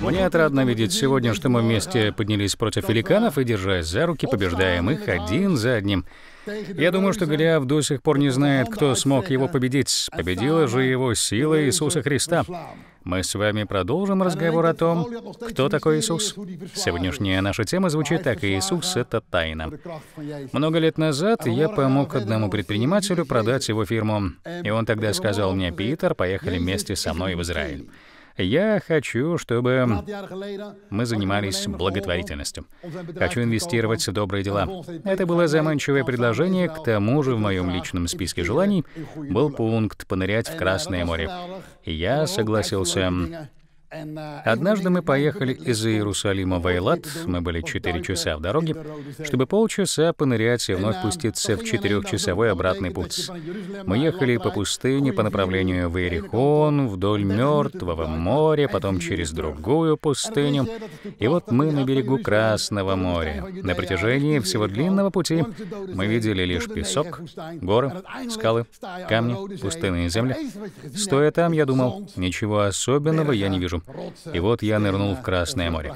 Мне отрадно видеть сегодня, что мы вместе поднялись против великанов и, держась за руки, побеждаем их один за одним. Я думаю, что Голиаф до сих пор не знает, кто смог его победить. Победила же его сила Иисуса Христа. Мы с вами продолжим разговор о том, кто такой Иисус. Сегодняшняя наша тема звучит так, Иисус — это тайна. Много лет назад я помог одному предпринимателю продать его фирму, и он тогда сказал мне, «Питер, поехали вместе со мной в Израиль». Я хочу, чтобы мы занимались благотворительностью. Хочу инвестировать в добрые дела. Это было заманчивое предложение, к тому же в моем личном списке желаний был пункт «Понырять в Красное море». Я согласился Однажды мы поехали из Иерусалима в Эйлат, мы были четыре часа в дороге, чтобы полчаса понырять и вновь пуститься в четырехчасовой обратный путь. Мы ехали по пустыне по направлению в Иерихон, вдоль Мертвого моря, потом через другую пустыню, и вот мы на берегу Красного моря. На протяжении всего длинного пути мы видели лишь песок, горы, скалы, камни, пустынные земли. Стоя там, я думал, ничего особенного я не вижу и вот я нырнул в Красное море.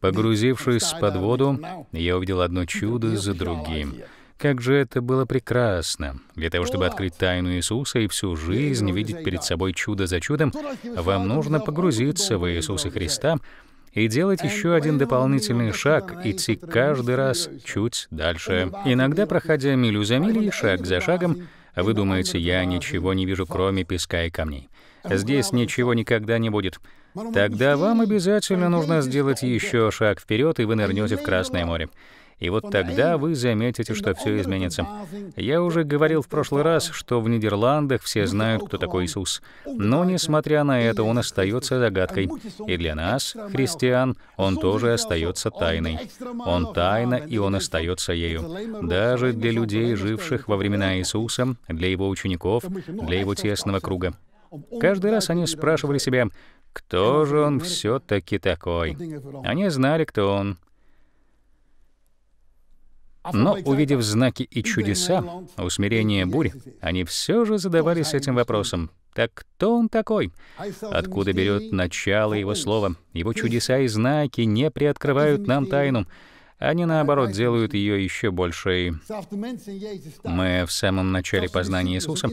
Погрузившись под воду, я увидел одно чудо за другим. Как же это было прекрасно! Для того, чтобы открыть тайну Иисуса и всю жизнь видеть перед собой чудо за чудом, вам нужно погрузиться в Иисуса Христа и делать еще один дополнительный шаг, идти каждый раз чуть дальше. Иногда, проходя милю за милей, шаг за шагом, вы думаете, я ничего не вижу, кроме песка и камней. Здесь ничего никогда не будет. Тогда вам обязательно нужно сделать еще шаг вперед, и вы нырнете в Красное море. И вот тогда вы заметите, что все изменится. Я уже говорил в прошлый раз, что в Нидерландах все знают, кто такой Иисус. Но, несмотря на это, он остается загадкой. И для нас, христиан, он тоже остается тайной. Он тайна, и он остается ею. Даже для людей, живших во времена Иисуса, для его учеников, для его тесного круга. Каждый раз они спрашивали себя, кто же он все-таки такой? Они знали, кто он. Но, увидев знаки и чудеса, усмирение бурь, они все же задавались этим вопросом. Так кто он такой? Откуда берет начало его слова? Его чудеса и знаки не приоткрывают нам тайну они, наоборот, делают ее еще большей. Мы в самом начале познания Иисуса,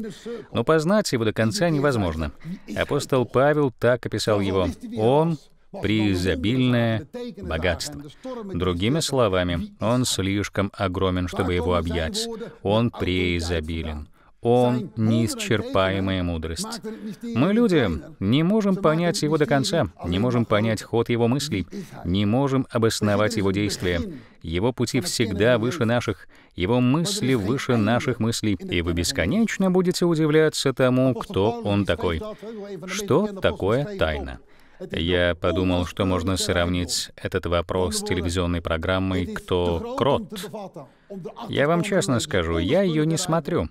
но познать его до конца невозможно. Апостол Павел так описал его. Он преизобильное богатство. Другими словами, он слишком огромен, чтобы его объять. Он преизобилен. Он — неисчерпаемая мудрость. Мы, люди, не можем понять его до конца, не можем понять ход его мыслей, не можем обосновать его действия. Его пути всегда выше наших, его мысли выше наших мыслей, и вы бесконечно будете удивляться тому, кто он такой. Что такое тайна? Я подумал, что можно сравнить этот вопрос с телевизионной программой «Кто крот?». Я вам честно скажу, я ее не смотрю.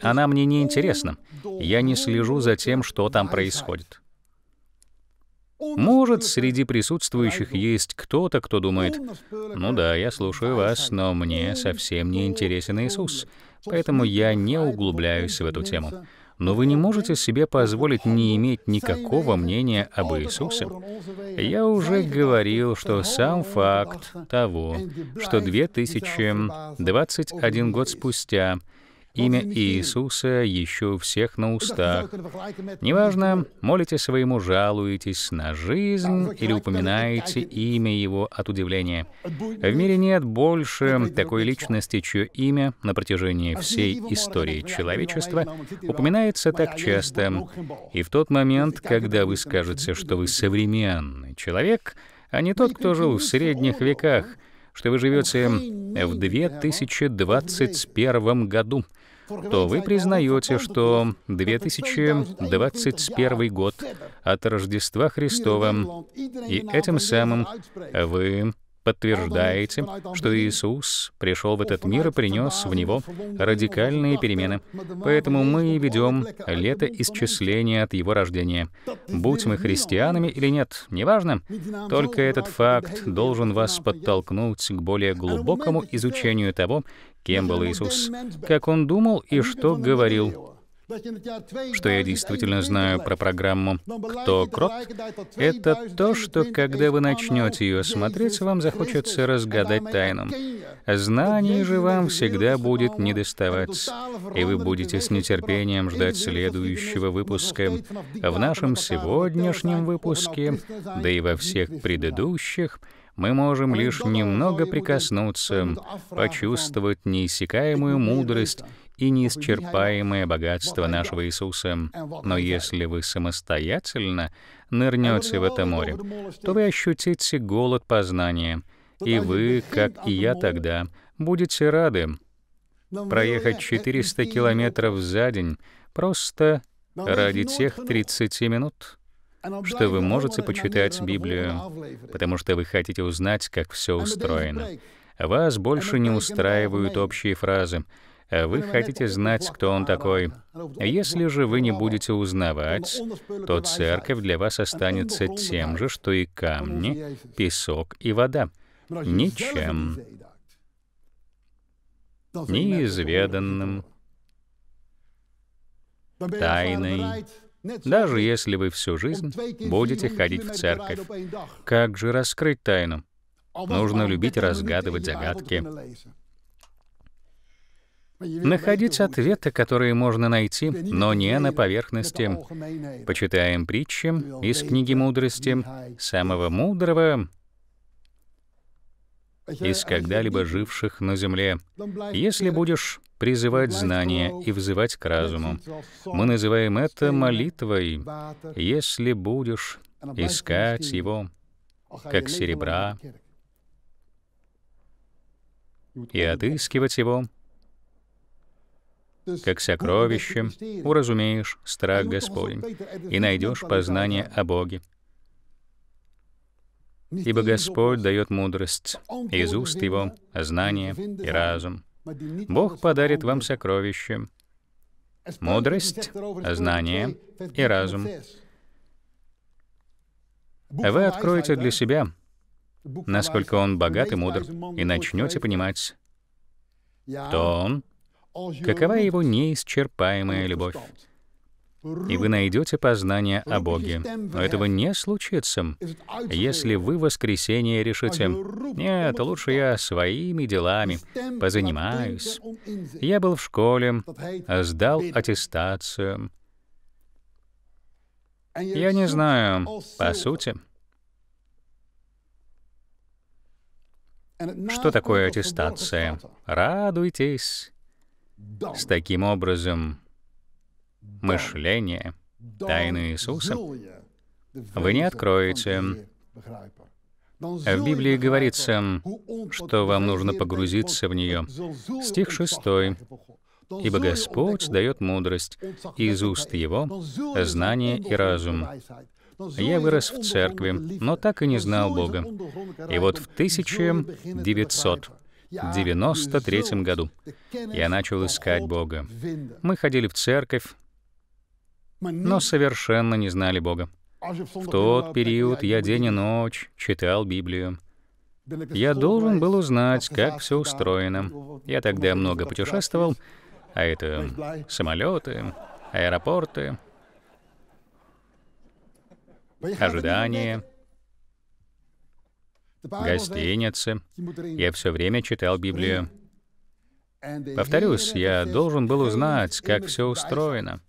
Она мне не интересна. Я не слежу за тем, что там происходит. Может, среди присутствующих есть кто-то, кто думает, «Ну да, я слушаю вас, но мне совсем не интересен Иисус, поэтому я не углубляюсь в эту тему». Но вы не можете себе позволить не иметь никакого мнения об Иисусе. Я уже говорил, что сам факт того, что 2021 год спустя имя Иисуса еще у всех на устах. Неважно, э, молите своему, жалуетесь на жизнь или упоминаете имя его от удивления. В мире нет больше такой личности, чье имя на протяжении а всей истории человечества упоминается так часто. И в тот момент, когда вы скажете, что вы современный человек, а не тот, кто жил в средних веках, что вы живете в 2021 году то вы признаете, что 2021 год от Рождества Христова, и этим самым вы подтверждаете, что Иисус пришел в этот мир и принес в него радикальные перемены. Поэтому мы ведем лето исчисления от его рождения. Будь мы христианами или нет, неважно, только этот факт должен вас подтолкнуть к более глубокому изучению того, кем был Иисус, как он думал и что говорил, что я действительно знаю про программу «Кто крот», это то, что когда вы начнете ее смотреть, вам захочется разгадать тайну. Знаний же вам всегда будет недоставать, и вы будете с нетерпением ждать следующего выпуска. В нашем сегодняшнем выпуске, да и во всех предыдущих, мы можем лишь немного прикоснуться, почувствовать неиссякаемую мудрость и неисчерпаемое богатство нашего Иисуса. Э, Но если вы самостоятельно нырнете в это море, то вы ощутите голод познания, и вы, как и я тогда, будете рады проехать 400 километров за день просто ради тех 30 минут, что вы можете почитать Библию, потому что вы хотите узнать, как все устроено. Вас больше не устраивают общие фразы, вы хотите знать, кто он такой. Если же вы не будете узнавать, то церковь для вас останется тем же, что и камни, песок и вода. Ничем. Неизведанным. Тайной. Даже если вы всю жизнь будете ходить в церковь. Как же раскрыть тайну? Нужно любить разгадывать загадки находить ответы, которые можно найти, но не на поверхности. Почитаем притчи из книги мудрости самого мудрого из когда-либо живших на земле. Если будешь призывать знания и взывать к разуму, мы называем это молитвой, если будешь искать его, как серебра, и отыскивать его, как сокровище, уразумеешь страх Господень и найдешь познание о Боге. Ибо Господь дает мудрость, из уст Его знание и разум. Бог подарит вам сокровище, мудрость, знание и разум. Вы откроете для себя, насколько Он богат и мудр, и начнете понимать, кто Он, какова его неисчерпаемая любовь. И вы найдете познание о Боге. Но этого не случится, если вы в воскресенье решите, «Нет, лучше я своими делами позанимаюсь. Я был в школе, сдал аттестацию». Я не знаю, по сути, что такое аттестация? Радуйтесь. С таким образом, мышление, тайны Иисуса вы не откроете. В Библии говорится, что вам нужно погрузиться в нее. Стих 6. «Ибо Господь дает мудрость, из уст Его — знание и разум». Я вырос в церкви, но так и не знал Бога. И вот в 1900 93 году. Я начал искать Бога. Мы ходили в церковь, но совершенно не знали Бога. В тот период я день и ночь читал Библию. Я должен был узнать, как все устроено. Я тогда много путешествовал, а это самолеты, аэропорты, ожидания — гостиницы. Я все время читал Библию. Повторюсь, я должен был узнать, как все устроено.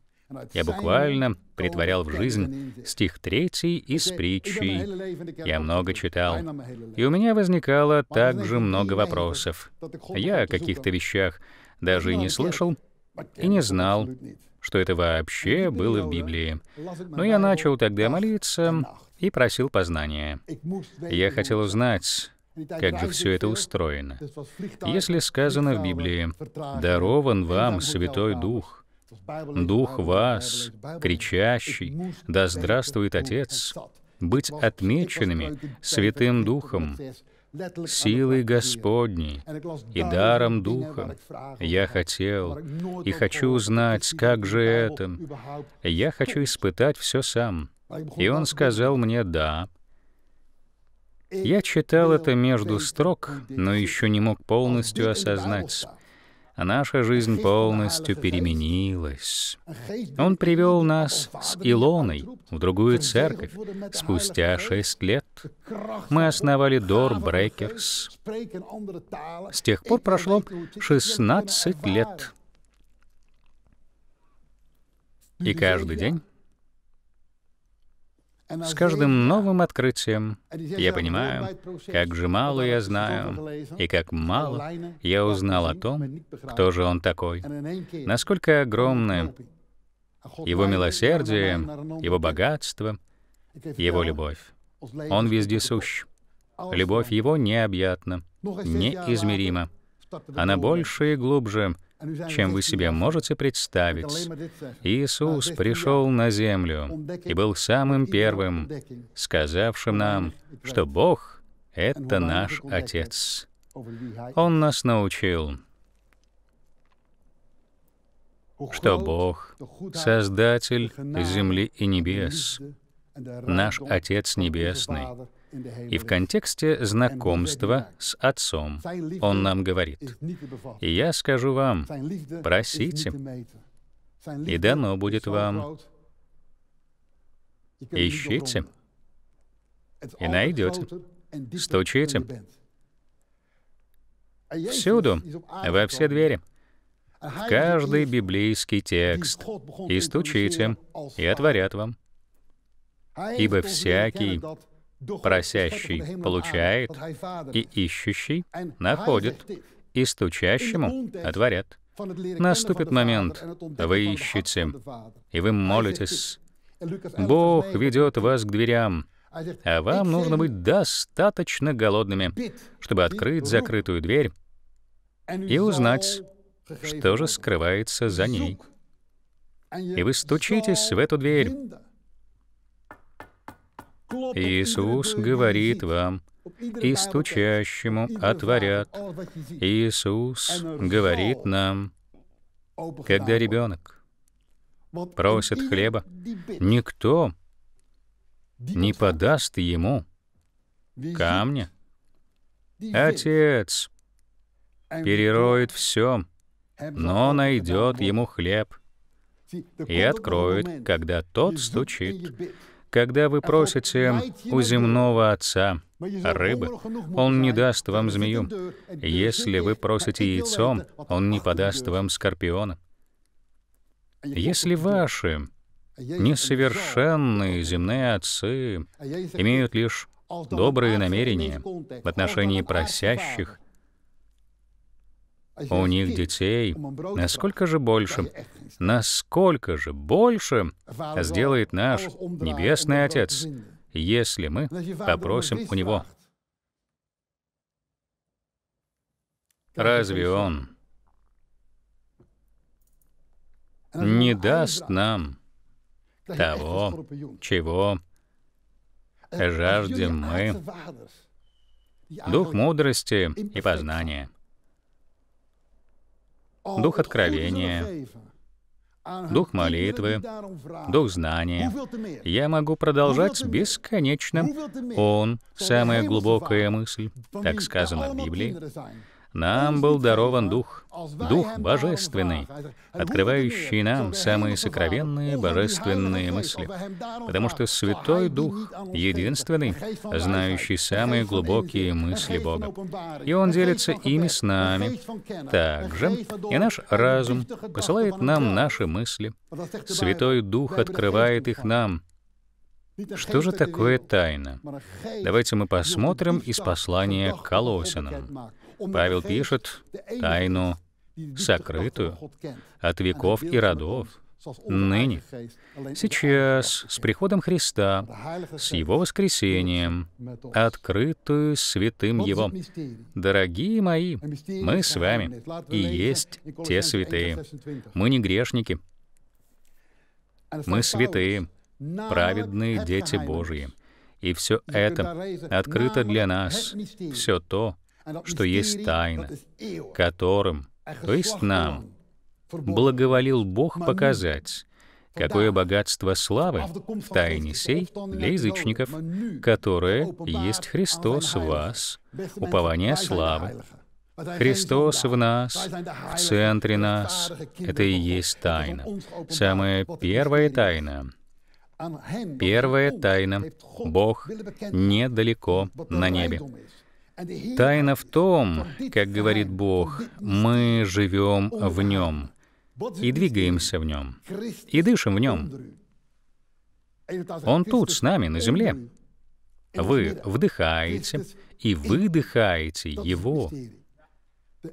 Я буквально притворял в жизнь стих третий из притчи. Я много читал, и у меня возникало также много вопросов. Я о каких-то вещах даже и не слышал, и не знал, что это вообще было в Библии. Но я начал тогда молиться, и просил познания. Я хотел узнать, как же все это устроено. Если сказано в Библии, «Дарован вам Святой Дух», «Дух вас, кричащий, да здравствует Отец», быть отмеченными Святым Духом, силой Господней и даром Духа. Я хотел и хочу узнать, как же это. Я хочу испытать все сам. И он сказал мне «да». Я читал это между строк, но еще не мог полностью осознать. Наша жизнь полностью переменилась. Он привел нас с Илоной в другую церковь спустя шесть лет. Мы основали Дор Breakers. С тех пор прошло 16 лет. И каждый день с каждым новым открытием я понимаю, как же мало я знаю, и как мало я узнал о том, кто же он такой, насколько огромны его милосердие, его богатство, его любовь. Он везде сущ. Любовь его необъятна, неизмерима. Она больше и глубже, чем вы себе можете представить. Иисус пришел на землю и был самым первым, сказавшим нам, что Бог — это наш Отец. Он нас научил, что Бог — Создатель земли и небес, наш Отец Небесный, и в контексте знакомства с Отцом Он нам говорит, «И я скажу вам, просите, и дано будет вам, ищите, и найдете, стучите». Всюду, во все двери, в каждый библейский текст, и стучите, и отворят вам. Ибо всякий, Просящий получает, и ищущий находит, и стучащему отворят. Наступит момент, вы ищете, и вы молитесь. Бог ведет вас к дверям, а вам нужно быть достаточно голодными, чтобы открыть закрытую дверь и узнать, что же скрывается за ней. И вы стучитесь в эту дверь, Иисус говорит вам, и стучащему отворят. Иисус говорит нам, когда ребенок просит хлеба, никто не подаст ему камня. Отец перероет все, но найдет ему хлеб и откроет, когда тот стучит. Когда вы просите у земного отца рыбы, он не даст вам змею. Э, э, Если вы просите яйцом, он не подаст вам скорпиона. А Если ваши а несовершенные земные отцы а имеют лишь добрые намерения в отношении просящих, у них детей насколько же больше, насколько же больше сделает наш Небесный Отец, если мы попросим у Него. Разве Он не даст нам того, чего э, жаждем мы? Дух мудрости и познания — дух откровения, дух молитвы, дух знания. Я могу продолжать бесконечно. Он — самая глубокая мысль, так сказано в Библии. Нам был дарован Дух, Дух Божественный, открывающий нам самые сокровенные божественные мысли, потому что Святой Дух — единственный, знающий самые глубокие мысли Бога. И Он делится ими с нами. Также и наш разум посылает нам наши мысли. Святой Дух открывает их нам, что же такое тайна? Давайте мы посмотрим из послания к Колосинам. Павел пишет тайну сокрытую от веков и родов, ныне, сейчас, с приходом Христа, с Его воскресением, открытую святым Его. Дорогие мои, мы с вами и есть те святые. Мы не грешники, мы святые, праведные дети Божьи. И все это открыто для нас, все то, что есть тайна, которым, то есть нам, благоволил Бог показать, какое богатство славы в тайне сей для язычников, которое есть Христос в вас, упование славы. Христос в нас, в центре нас — это и есть тайна. Самая первая тайна Первая тайна — Бог недалеко на небе. Тайна в том, как говорит Бог, мы живем в Нем, и двигаемся в Нем, и дышим в Нем. Он тут с нами, на земле. Вы вдыхаете и выдыхаете Его.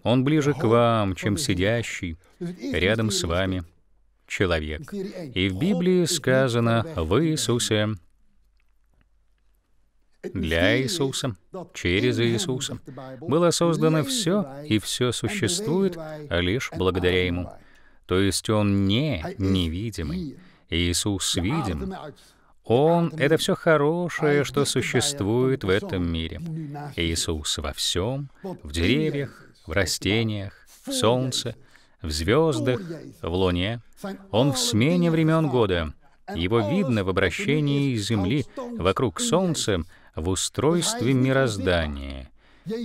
Он ближе к вам, чем сидящий рядом с вами человек. И в Библии сказано в Иисусе для Иисуса, через Иисуса. Было создано все, и все существует лишь благодаря Ему. То есть Он не невидимый. Иисус видим. Он — это все хорошее, что существует в этом мире. Иисус во всем, в деревьях, в растениях, в солнце, в звездах, в луне. Он в смене времен года. Его видно в обращении Земли вокруг Солнца в устройстве мироздания,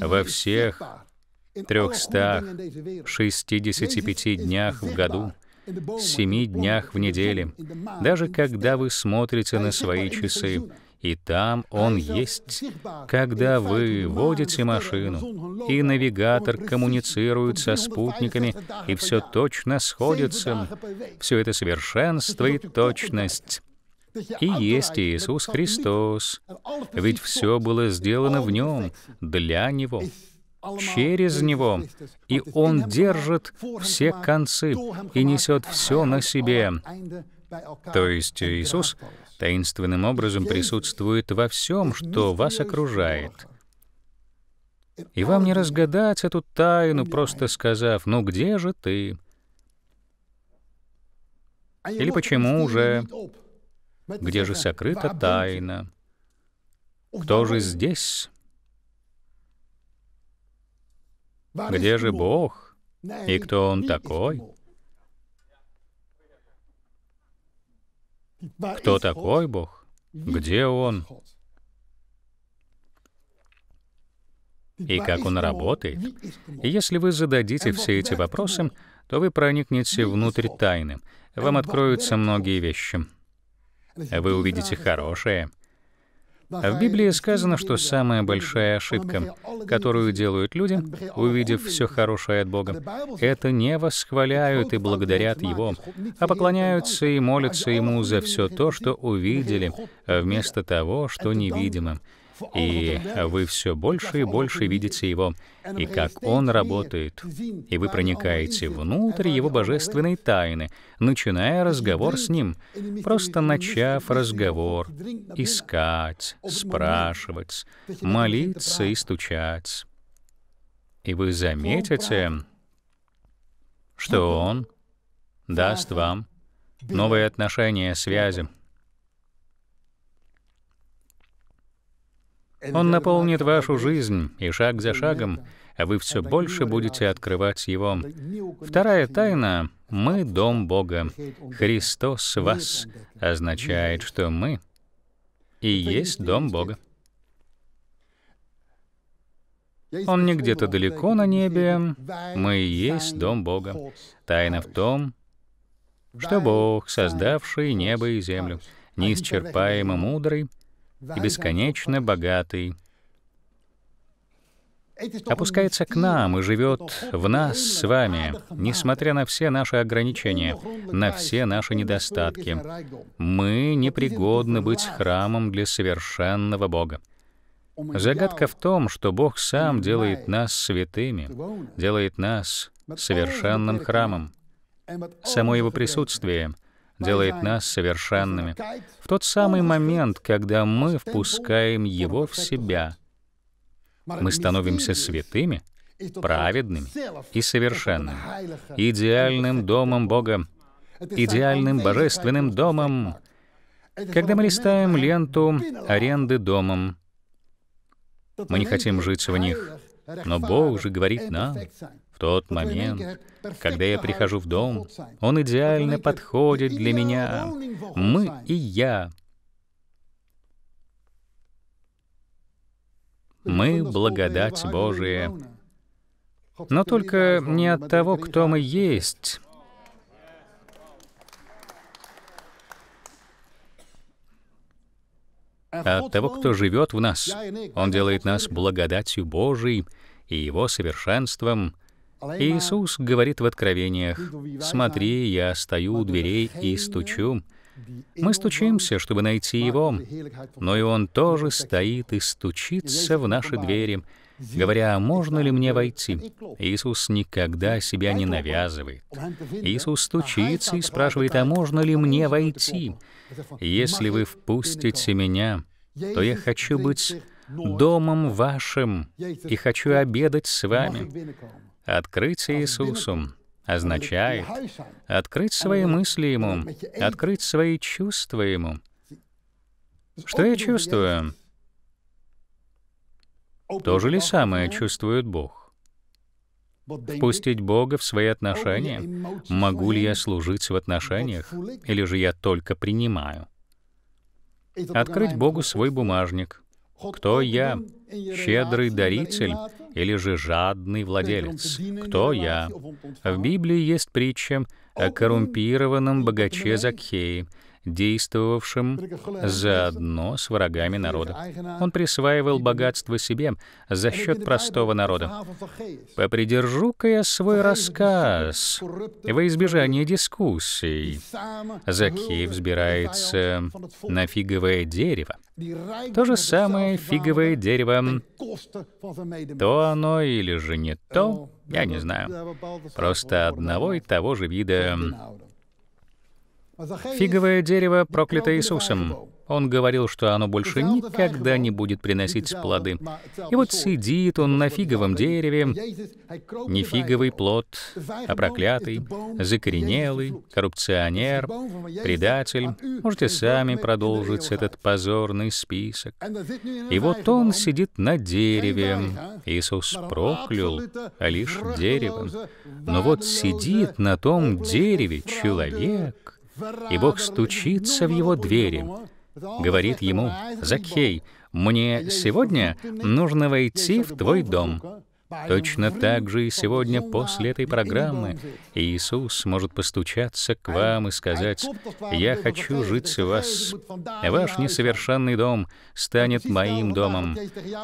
во всех 365 днях в году, семи днях в неделе, даже когда вы смотрите на свои часы, и там Он есть. Когда вы водите машину, и навигатор коммуницирует со спутниками, и все точно сходится, все это совершенство и точность и есть Иисус Христос, а ведь все было сделано в Нем, для Него, через Него, и Он держит все концы и несет а все на себе. То есть Иисус таинственным образом присутствует во всем, что вас окружает. И вам не разгадать эту тайну, просто сказав, «Ну где же ты?» а Или «Почему уже где же сокрыта тайна? Кто же здесь? Где же Бог? И кто Он такой? Кто такой Бог? Где Он? И как Он работает? И если вы зададите все эти вопросы, то вы проникнете внутрь тайны. Вам откроются многие вещи вы увидите хорошее. В Библии сказано, что самая большая ошибка, которую делают люди, увидев все хорошее от Бога, это не восхваляют и благодарят Его, а поклоняются и молятся Ему за все то, что увидели, вместо того, что невидимо. И вы все больше и больше видите его, и как он работает. И вы проникаете внутрь его божественной тайны, начиная разговор с ним, просто начав разговор, искать, спрашивать, молиться и стучать. И вы заметите, что он даст вам новые отношения, связи, Он наполнит вашу жизнь, и шаг за шагом а вы все больше будете открывать его. Вторая тайна — мы — дом Бога. Христос вас означает, что мы и есть дом Бога. Он не где-то далеко на небе, мы и есть дом Бога. Тайна в том, что Бог, создавший небо и землю, неисчерпаемо мудрый, и бесконечно богатый, опускается к нам и живет в нас с вами, несмотря на все наши ограничения, на все наши недостатки. Мы непригодны быть храмом для совершенного Бога. Загадка в том, что Бог сам делает нас святыми, делает нас совершенным храмом. Само Его присутствие делает нас совершенными в тот самый момент, когда мы впускаем Его в себя. Мы становимся святыми, праведными и совершенными, идеальным домом Бога, идеальным божественным домом. Когда мы листаем ленту аренды домом, мы не хотим жить в них, но Бог же говорит нам, тот момент, когда я прихожу в дом, он идеально подходит для меня. Мы и я. Мы — благодать Божия. Но только не от того, кто мы есть, а от того, кто живет в нас. Он делает нас благодатью Божией и Его совершенством, Иисус говорит в Откровениях, «Смотри, я стою у дверей и стучу». Мы стучимся, чтобы найти Его, но и Он тоже стоит и стучится в наши двери, говоря, «А «А «Можно ли мне войти?» Иисус никогда себя не навязывает. Иисус стучится и спрашивает, «А можно ли мне войти?» «Если вы впустите меня, то я хочу быть домом вашим и хочу обедать с вами. Открыться Иисусу означает открыть свои мысли Ему, открыть свои чувства Ему. Что я чувствую? То же ли самое чувствует Бог? Впустить Бога в свои отношения? Могу ли я служить в отношениях, или же я только принимаю? Открыть Богу свой бумажник. Кто я? Щедрый даритель или же жадный владелец. Кто я? В Библии есть притча о коррумпированном богаче Закхеи, действовавшем заодно с врагами народа. Он присваивал богатство себе за счет простого народа. Попридержу-ка я свой рассказ во избежание дискуссий. Закей взбирается на фиговое дерево, то же самое фиговое дерево. То оно или же не то, я не знаю. Просто одного и того же вида. Фиговое дерево проклято Иисусом. Он говорил, что оно больше никогда не будет приносить плоды. И вот сидит он на фиговом дереве, не фиговый плод, а проклятый, закоренелый, коррупционер, предатель. Можете сами продолжить этот позорный список. И вот он сидит на дереве. Иисус проклял, а лишь дерево. Но вот сидит на том дереве человек, и Бог стучится в его двери говорит ему, «Закхей, мне сегодня нужно войти в твой дом». Точно так же и сегодня после этой программы Иисус может постучаться к вам и сказать, «Я хочу жить в вас. Ваш несовершенный дом станет моим ну домом.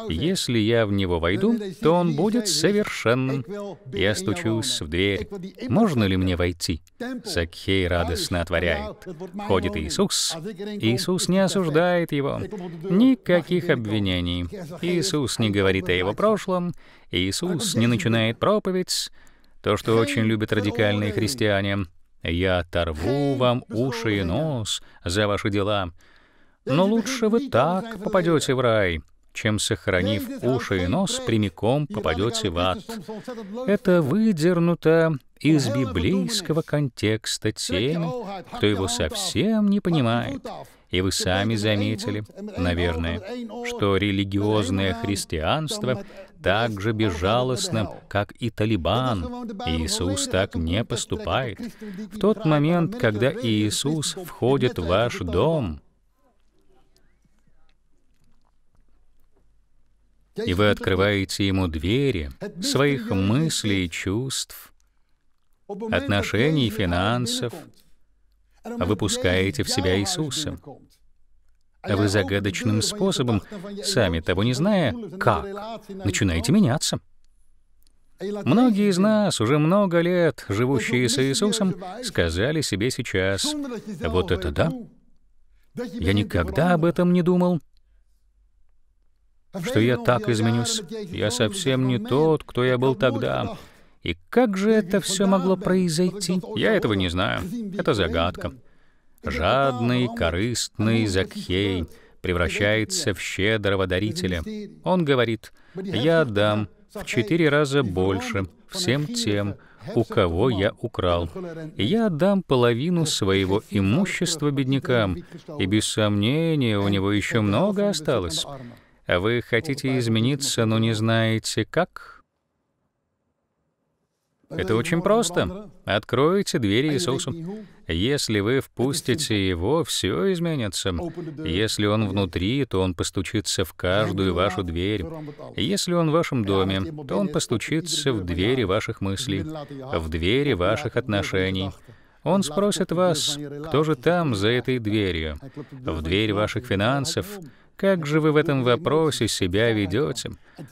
Если я в него войду, то он будет совершенным. Я стучусь в дверь. Можно ли мне войти?» Сакхей радостно отворяет. Входит Иисус. А Иисус не осуждает его. Никаких обвинений. Иисус не говорит о его прошлом. Иисус не начинает проповедь, то, что очень любят радикальные христиане. «Я оторву вам уши и нос за ваши дела». Но лучше вы так попадете в рай, чем сохранив уши и нос, прямиком попадете в ад. Это выдернуто из библейского контекста тем, кто его совсем не понимает. И вы сами заметили, наверное, что религиозное христианство так же безжалостно, как и Талибан. Иисус так не поступает. В тот момент, когда Иисус входит в ваш дом, и вы открываете ему двери своих мыслей и чувств, отношений финансов, выпускаете в себя Иисуса. А вы загадочным способом, сами того не зная, как, начинаете меняться. Многие из нас, уже много лет живущие с Иисусом, сказали себе сейчас, «Вот это да! Я никогда об этом не думал, что я так изменюсь. Я совсем не тот, кто я был тогда. И как же это все могло произойти? Я этого не знаю. Это загадка. Жадный, корыстный Закхей превращается в щедрого дарителя. Он говорит, «Я отдам в четыре раза больше всем тем, у кого я украл. я отдам половину своего имущества беднякам, и без сомнения у него еще много осталось. А вы хотите измениться, но не знаете как? Это очень просто. Откройте двери Иисусу. Если вы впустите Его, все изменится. Если Он внутри, то Он постучится в каждую вашу дверь. Если Он в вашем доме, то Он постучится в двери ваших мыслей, в двери ваших отношений. Он спросит вас, кто же там за этой дверью, в дверь ваших финансов, как же вы в этом вопросе себя ведете.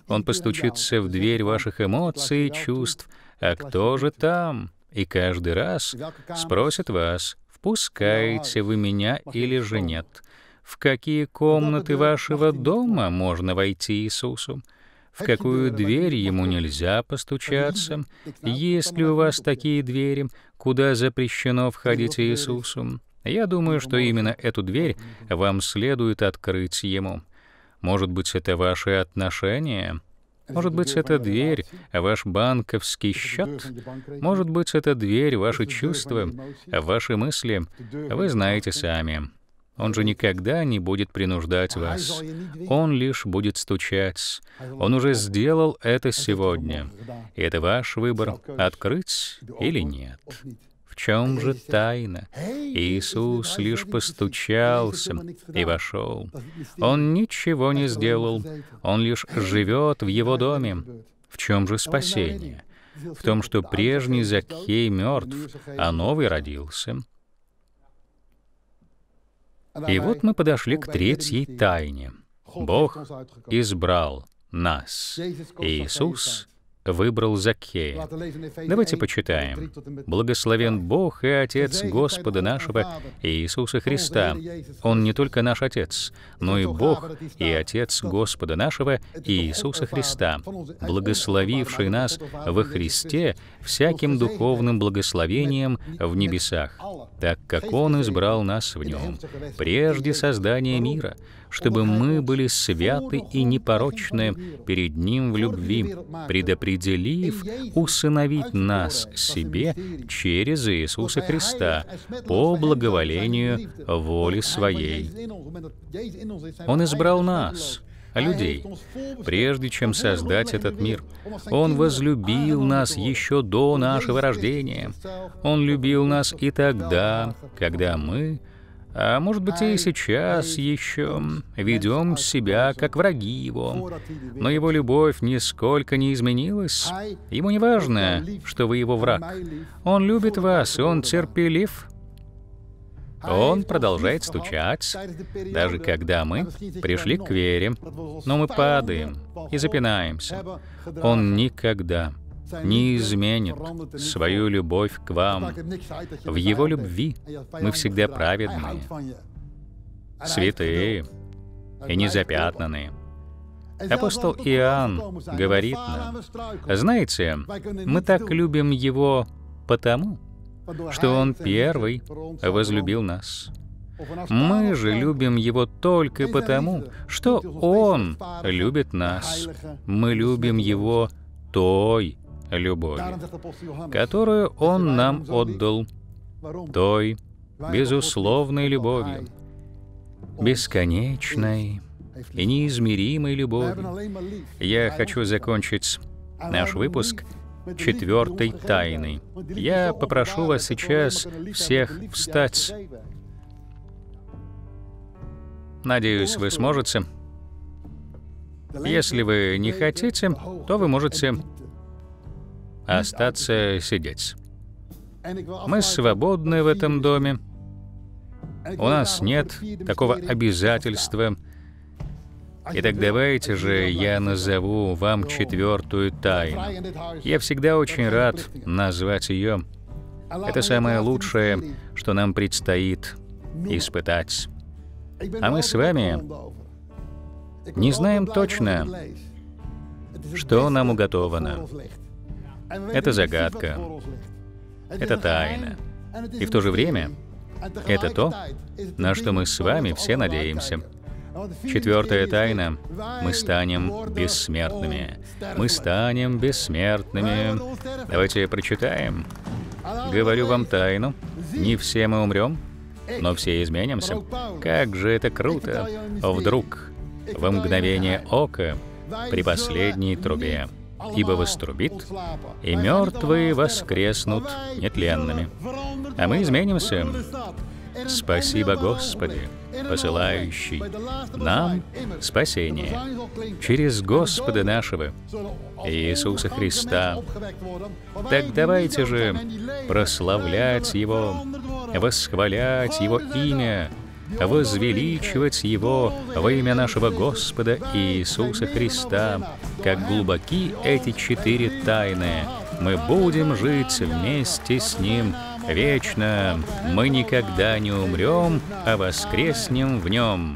Он постучится в дверь ваших эмоций и чувств, а кто же там? И каждый раз спросит вас, впускаете вы меня или же нет. В какие комнаты вашего дома можно войти Иисусу? В какую дверь ему нельзя постучаться? Есть ли у вас такие двери, куда запрещено входить Иисусу? Я думаю, что именно эту дверь вам следует открыть ему. Может быть, это ваши отношения? Может быть, это дверь, а ваш банковский счет. Может быть, это дверь, ваши чувства, ваши мысли. Вы знаете сами. Он же никогда не будет принуждать вас. Он лишь будет стучать. Он уже сделал это сегодня. И это ваш выбор, открыть или нет. В чем же тайна? Иисус лишь постучался и вошел. Он ничего не сделал, он лишь живет в его доме. В чем же спасение? В том, что прежний Закхей мертв, а новый родился. И вот мы подошли к третьей тайне. Бог избрал нас. Иисус выбрал Закхея. Давайте почитаем. «Благословен Бог и Отец Господа нашего Иисуса Христа. Он не только наш Отец, но и Бог и Отец Господа нашего Иисуса Христа, благословивший нас во Христе всяким духовным благословением в небесах, так как Он избрал нас в Нем, прежде создания мира, чтобы мы были святы и непорочны перед Ним в любви, предопределив усыновить нас себе через Иисуса Христа по благоволению воли Своей. Он избрал нас, людей, прежде чем создать этот мир. Он возлюбил нас еще до нашего рождения. Он любил нас и тогда, когда мы — а может быть и сейчас еще, ведем себя как враги его. Но его любовь нисколько не изменилась. Ему не важно, что вы его враг. Он любит вас, и он терпелив. Он продолжает стучать, даже когда мы пришли к вере, но мы падаем и запинаемся. Он никогда не изменит свою любовь к вам. В Его любви мы всегда праведные, святые и незапятнанные. Апостол Иоанн говорит нам, знаете, мы так любим Его потому, что Он первый возлюбил нас. Мы же любим Его только потому, что Он любит нас. Мы любим Его той любови, которую Он нам отдал, той безусловной любовью, бесконечной и неизмеримой любовью. Я хочу закончить наш выпуск четвертой тайной. Я попрошу вас сейчас всех встать. Надеюсь, вы сможете. Если вы не хотите, то вы можете остаться сидеть. Мы свободны в этом доме. У нас нет такого обязательства. Итак, давайте же я назову вам четвертую тайну. Я всегда очень рад назвать ее. Это самое лучшее, что нам предстоит испытать. А мы с вами не знаем точно, что нам уготовано. Это загадка. Это тайна. И в то же время это то, на что мы с вами все надеемся. Четвертая тайна. Мы станем бессмертными. Мы станем бессмертными. Давайте прочитаем. Говорю вам тайну. Не все мы умрем, но все изменимся. Как же это круто! Вдруг, во мгновение ока, при последней трубе ибо вострубит, и мертвые воскреснут нетленными, а мы изменимся. Спасибо, Господи, посылающий нам спасение через Господа нашего, Иисуса Христа. Так давайте же прославлять Его, восхвалять Его имя, возвеличивать Его во имя нашего Господа Иисуса Христа. Как глубоки эти четыре тайны, мы будем жить вместе с Ним вечно. Мы никогда не умрем, а воскреснем в Нем.